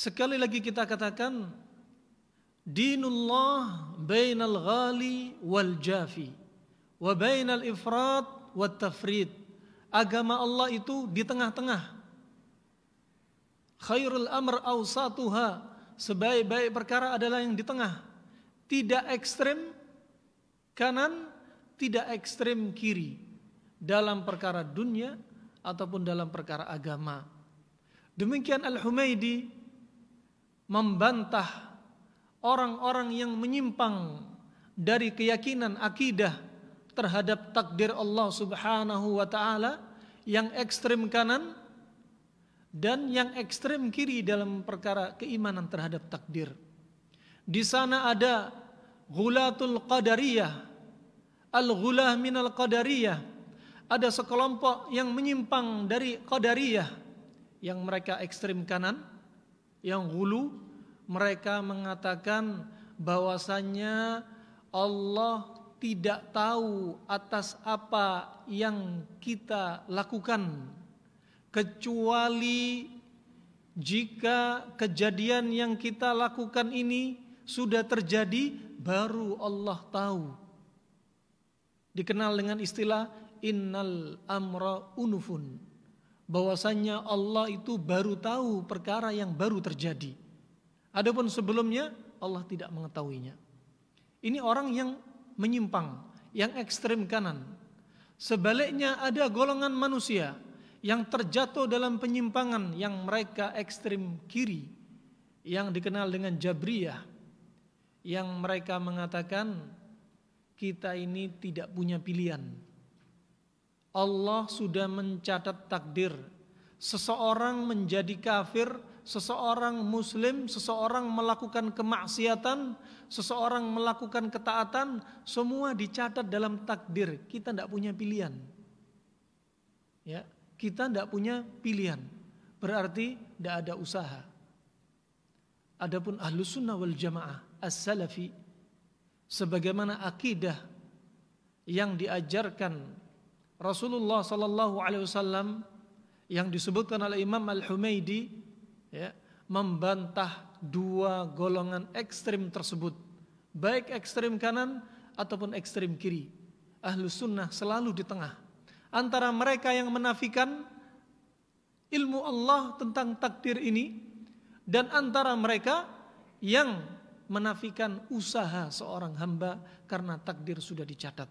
Sekali lagi kita katakan dinullah bainal ghali wal jafi wa bainal ifrat wat tafrid. Agama Allah itu di tengah-tengah. Khairul amr awsatuha. Sebaik-baik perkara adalah yang di tengah. Tidak ekstrem kanan, tidak ekstrem kiri. Dalam perkara dunia ataupun dalam perkara agama. Demikian Al-Humaidi membantah orang-orang yang menyimpang dari keyakinan akidah terhadap takdir Allah Subhanahu wa taala yang ekstrem kanan dan yang ekstrem kiri dalam perkara keimanan terhadap takdir. Di sana ada Ghulatul Qadariyah, Al-Ghulah minal Qadariyah. Ada sekelompok yang menyimpang dari Qadariyah yang mereka ekstrem kanan yang hulu mereka mengatakan bahwasanya Allah tidak tahu atas apa yang kita lakukan kecuali jika kejadian yang kita lakukan ini sudah terjadi baru Allah tahu dikenal dengan istilah innal amra unufun bahwasannya Allah itu baru tahu perkara yang baru terjadi. Adapun sebelumnya Allah tidak mengetahuinya. Ini orang yang menyimpang, yang ekstrem kanan. Sebaliknya ada golongan manusia yang terjatuh dalam penyimpangan yang mereka ekstrem kiri, yang dikenal dengan Jabriyah, yang mereka mengatakan kita ini tidak punya pilihan Allah sudah mencatat takdir seseorang menjadi kafir, seseorang muslim, seseorang melakukan kemaksiatan, seseorang melakukan ketaatan, semua dicatat dalam takdir. Kita tidak punya pilihan. Ya, kita tidak punya pilihan. Berarti tidak ada usaha. Adapun ahlu sunnah wal jamaah as-salafi, sebagaimana akidah yang diajarkan Rasulullah sallallahu alaihi wasallam yang disebutkan oleh Imam Al-Humaidi ya, membantah dua golongan ekstrem tersebut baik ekstrem kanan ataupun ekstrem kiri ahlu sunnah selalu di tengah antara mereka yang menafikan ilmu Allah tentang takdir ini dan antara mereka yang menafikan usaha seorang hamba karena takdir sudah dicatat.